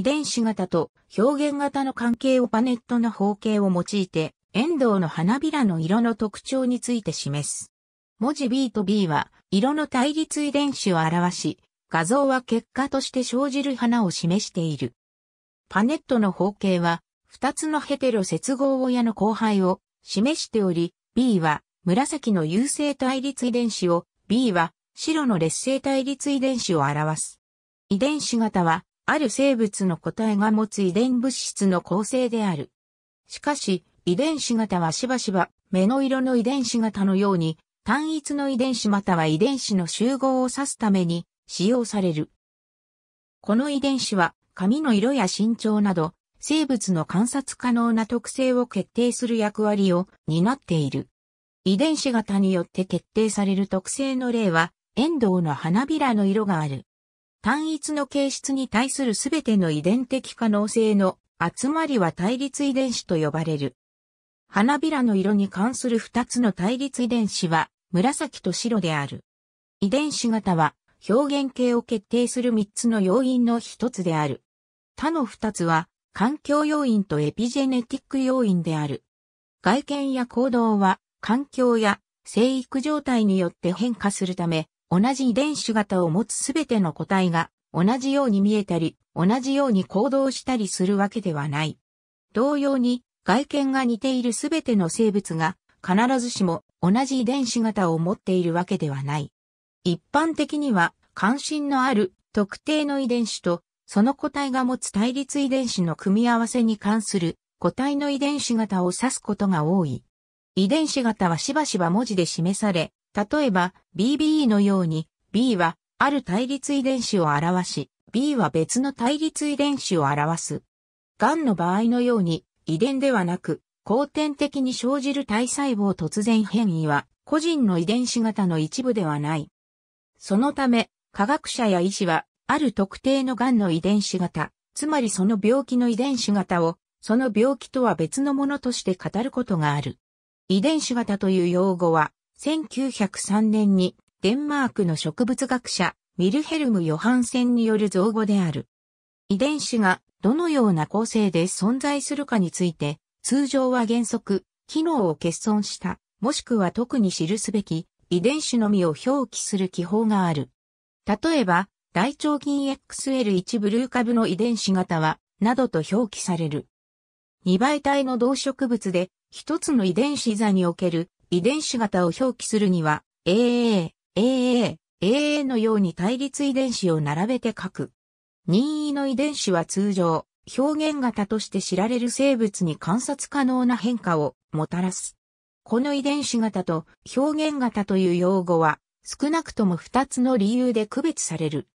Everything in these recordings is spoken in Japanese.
遺伝子型と表現型の関係をパネットの方形を用いて、遠藤の花びらの色の特徴について示す。文字 B と B は色の対立遺伝子を表し、画像は結果として生じる花を示している。パネットの方形は、二つのヘテロ接合親の交配を示しており、B は紫の優勢対立遺伝子を、B は白の劣勢対立遺伝子を表す。遺伝子型はある生物の個体が持つ遺伝物質の構成である。しかし、遺伝子型はしばしば目の色の遺伝子型のように単一の遺伝子または遺伝子の集合を指すために使用される。この遺伝子は髪の色や身長など生物の観察可能な特性を決定する役割を担っている。遺伝子型によって決定される特性の例は、遠藤の花びらの色がある。単一の形質に対するすべての遺伝的可能性の集まりは対立遺伝子と呼ばれる。花びらの色に関する二つの対立遺伝子は紫と白である。遺伝子型は表現形を決定する三つの要因の一つである。他の二つは環境要因とエピジェネティック要因である。外見や行動は環境や生育状態によって変化するため同じ遺伝子型を持つすべての個体が同じように見えたり、同じように行動したりするわけではない。同様に、外見が似ているすべての生物が必ずしも同じ遺伝子型を持っているわけではない。一般的には関心のある特定の遺伝子とその個体が持つ対立遺伝子の組み合わせに関する個体の遺伝子型を指すことが多い。遺伝子型はしばしば文字で示され、例えば BBE のように B はある対立遺伝子を表し、B は別の対立遺伝子を表す。癌の場合のように遺伝ではなく、後天的に生じる体細胞突然変異は個人の遺伝子型の一部ではない。そのため、科学者や医師は、ある特定の癌の遺伝子型、つまりその病気の遺伝子型を、その病気とは別のものとして語ることがある。遺伝子型という用語は、1903年にデンマークの植物学者、ミルヘルム・ヨハンセンによる造語である。遺伝子がどのような構成で存在するかについて、通常は原則、機能を欠損した、もしくは特に記すべき遺伝子のみを表記する記法がある。例えば、大腸菌 XL1 ブルー株の遺伝子型は、などと表記される。二倍体の動植物で、一つの遺伝子座における遺伝子型を表記するには、AA、AA、AA のように対立遺伝子を並べて書く。任意の遺伝子は通常、表現型として知られる生物に観察可能な変化をもたらす。この遺伝子型と表現型という用語は、少なくとも2つの理由で区別される。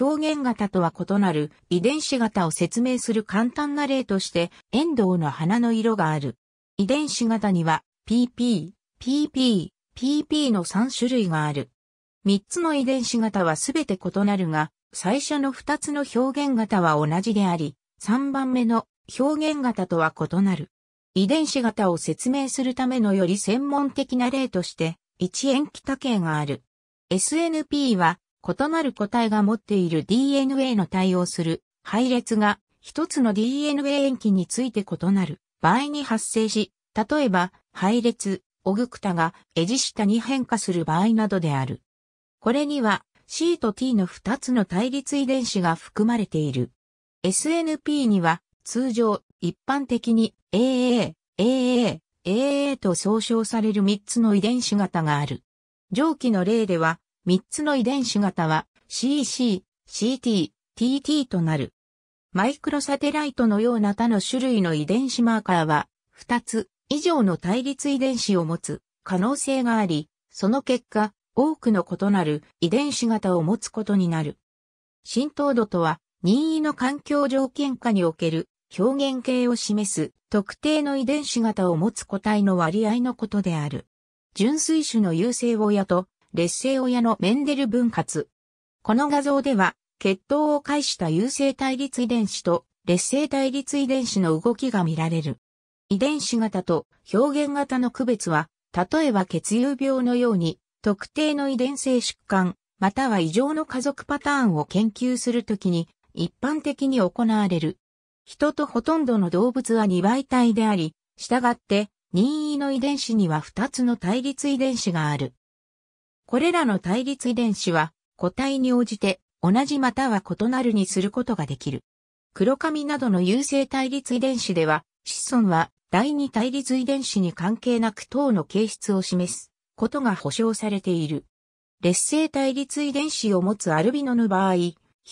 表現型とは異なる遺伝子型を説明する簡単な例として、エンドウの花の色がある。遺伝子型には PP、PP、PP の3種類がある。3つの遺伝子型はすべて異なるが、最初の2つの表現型は同じであり、3番目の表現型とは異なる。遺伝子型を説明するためのより専門的な例として、一塩基多形がある。SNP は、異なる個体が持っている DNA の対応する配列が一つの DNA 塩基について異なる場合に発生し、例えば配列オグクタがエジ下に変化する場合などである。これには C と T の2つの対立遺伝子が含まれている。SNP には通常一般的に AA、AA、AA と総称される3つの遺伝子型がある。上記の例では3つの遺伝子型は CC、CT、TT となる。マイクロサテライトのような他の種類の遺伝子マーカーは2つ以上の対立遺伝子を持つ可能性があり、その結果、多くの異なる遺伝子型を持つことになる。浸透度とは、任意の環境条件下における表現形を示す特定の遺伝子型を持つ個体の割合のことである。純粋種の優性親と劣勢親のメンデル分割。この画像では、血統を介した優性対立遺伝子と劣性対立遺伝子の動きが見られる。遺伝子型と表現型の区別は、例えば血友病のように、特定の遺伝性疾患、または異常の家族パターンを研究するときに、一般的に行われる。人とほとんどの動物は二倍体であり、従って、任意の遺伝子には二つの対立遺伝子がある。これらの対立遺伝子は、個体に応じて、同じまたは異なるにすることができる。黒髪などの優性対立遺伝子では、子孫は第二対立遺伝子に関係なく糖の形質を示すことが保証されている。劣勢対立遺伝子を持つアルビノの場合、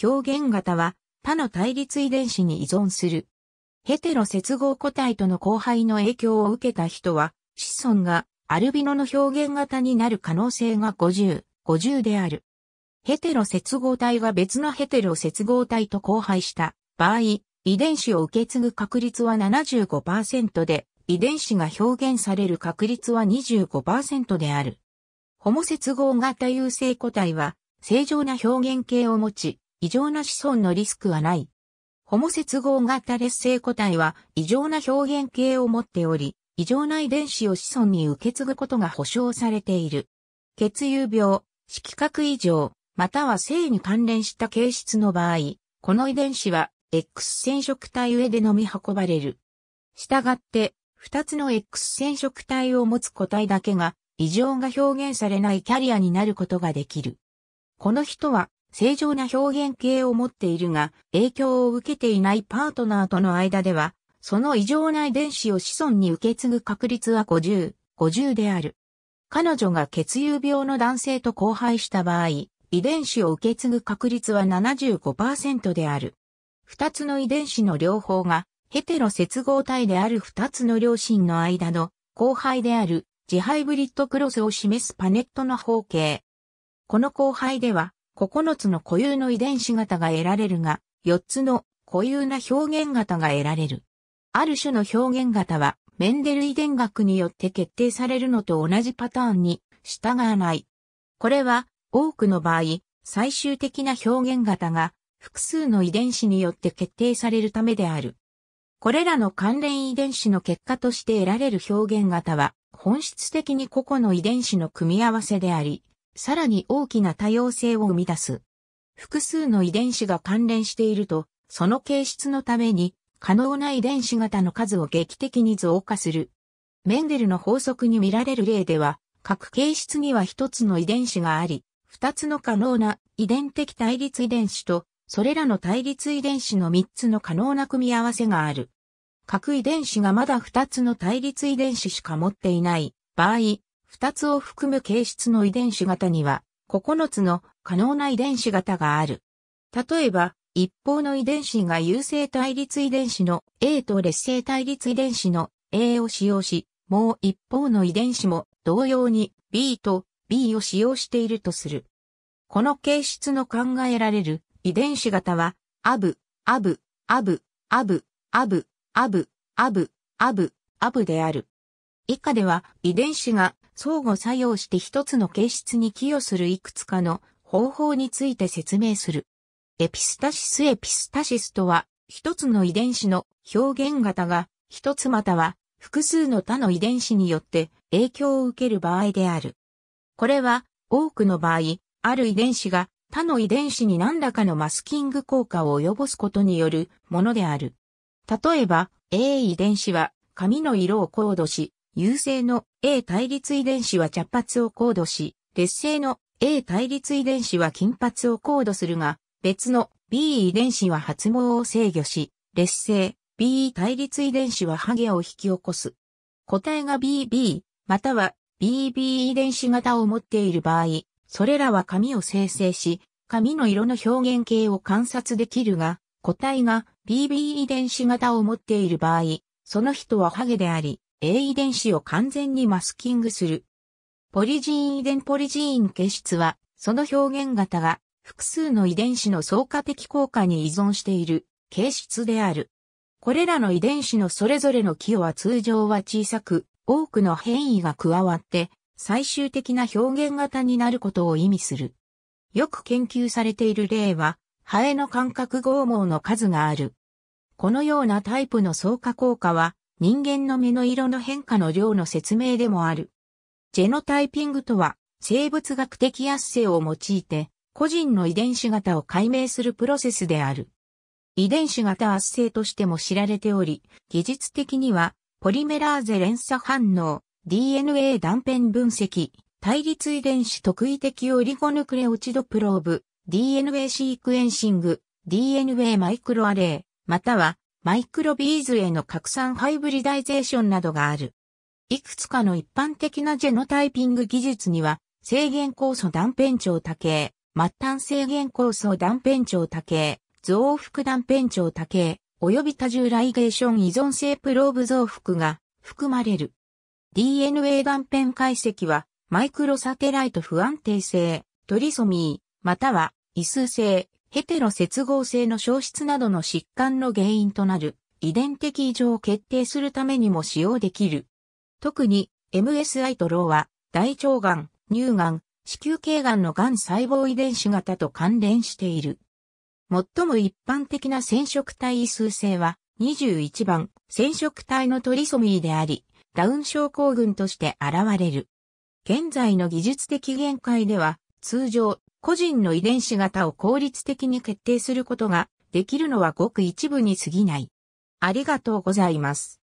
表現型は他の対立遺伝子に依存する。ヘテロ接合個体との交配の影響を受けた人は、子孫がアルビノの表現型になる可能性が50、50である。ヘテロ接合体が別のヘテロ接合体と交配した場合、遺伝子を受け継ぐ確率は75%で、遺伝子が表現される確率は25%である。ホモ接合型有性個体は、正常な表現形を持ち、異常な子孫のリスクはない。ホモ接合型劣性個体は、異常な表現形を持っており、異常な遺伝子を子孫に受け継ぐことが保証されている。血友病、色覚異常、または性に関連した形質の場合、この遺伝子は X 染色体上で飲み運ばれる。したがって、二つの X 染色体を持つ個体だけが、異常が表現されないキャリアになることができる。この人は、正常な表現系を持っているが、影響を受けていないパートナーとの間では、その異常な遺伝子を子孫に受け継ぐ確率は50、50である。彼女が血友病の男性と交配した場合、遺伝子を受け継ぐ確率は75%である。二つの遺伝子の両方が、ヘテロ接合体である二つの両親の間の後輩である自ハイブリッドクロスを示すパネットの方形。この後輩では、9つの固有の遺伝子型が得られるが、4つの固有な表現型が得られる。ある種の表現型は、メンデル遺伝学によって決定されるのと同じパターンに従わない。これは、多くの場合、最終的な表現型が複数の遺伝子によって決定されるためである。これらの関連遺伝子の結果として得られる表現型は、本質的に個々の遺伝子の組み合わせであり、さらに大きな多様性を生み出す。複数の遺伝子が関連していると、その形質のために、可能な遺伝子型の数を劇的に増加する。メンデルの法則に見られる例では、各形質には一つの遺伝子があり、二つの可能な遺伝的対立遺伝子とそれらの対立遺伝子の3つの可能な組み合わせがある。各遺伝子がまだ2つの対立遺伝子しか持っていない場合、2つを含む形質の遺伝子型には、9つの可能な遺伝子型がある。例えば、一方の遺伝子が優性対立遺伝子の A と劣性対立遺伝子の A を使用し、もう一方の遺伝子も同様に B と B を使用しているとする。この形質の考えられる遺伝子型は、アブ、アブ、アブ、アブ、アブ、アブ、アブ、アブ、アブである。以下では遺伝子が相互作用して一つの形質に寄与するいくつかの方法について説明する。エピスタシスエピスタシスとは、一つの遺伝子の表現型が一つまたは複数の他の遺伝子によって影響を受ける場合である。これは多くの場合、ある遺伝子が他の遺伝子に何らかのマスキング効果を及ぼすことによるものである。例えば、A 遺伝子は髪の色をコードし、優勢の A 対立遺伝子は茶髪をコードし、劣勢の A 対立遺伝子は金髪をコードするが、別の B 遺伝子は発毛を制御し、劣勢 B 対立遺伝子はハゲを引き起こす。個体が BB、または BB 遺伝子型を持っている場合、それらは紙を生成し、紙の色の表現形を観察できるが、個体が BB 遺伝子型を持っている場合、その人はハゲであり、A 遺伝子を完全にマスキングする。ポリジーン遺伝ポリジーン形質は、その表現型が複数の遺伝子の相加的効果に依存している形質である。これらの遺伝子のそれぞれの寄与は通常は小さく、多くの変異が加わって最終的な表現型になることを意味する。よく研究されている例は、ハエの感覚剛毛の数がある。このようなタイプの相加効果は、人間の目の色の変化の量の説明でもある。ジェノタイピングとは、生物学的圧生を用いて、個人の遺伝子型を解明するプロセスである。遺伝子型圧生としても知られており、技術的には、ポリメラーゼ連鎖反応、DNA 断片分析、対立遺伝子特異的オリゴヌクレオチドプローブ、DNA シークエンシング、DNA マイクロアレイ、またはマイクロビーズへの拡散ハイブリダイゼーションなどがある。いくつかの一般的なジェノタイピング技術には、制限酵素断片長多形、末端制限酵素断片長多形、増幅断片長多形、及び多重ライゲーション依存性プローブ増幅が含まれる。DNA 断片解析は、マイクロサテライト不安定性、トリソミー、または、異数性、ヘテロ接合性の消失などの疾患の原因となる、遺伝的異常を決定するためにも使用できる。特に、MSI とローは、大腸がん、乳がん、子宮頸がんのがん細胞遺伝子型と関連している。最も一般的な染色体異数性は、21番、染色体のトリソミーであり、ダウン症候群として現れる。現在の技術的限界では、通常、個人の遺伝子型を効率的に決定することができるのはごく一部に過ぎない。ありがとうございます。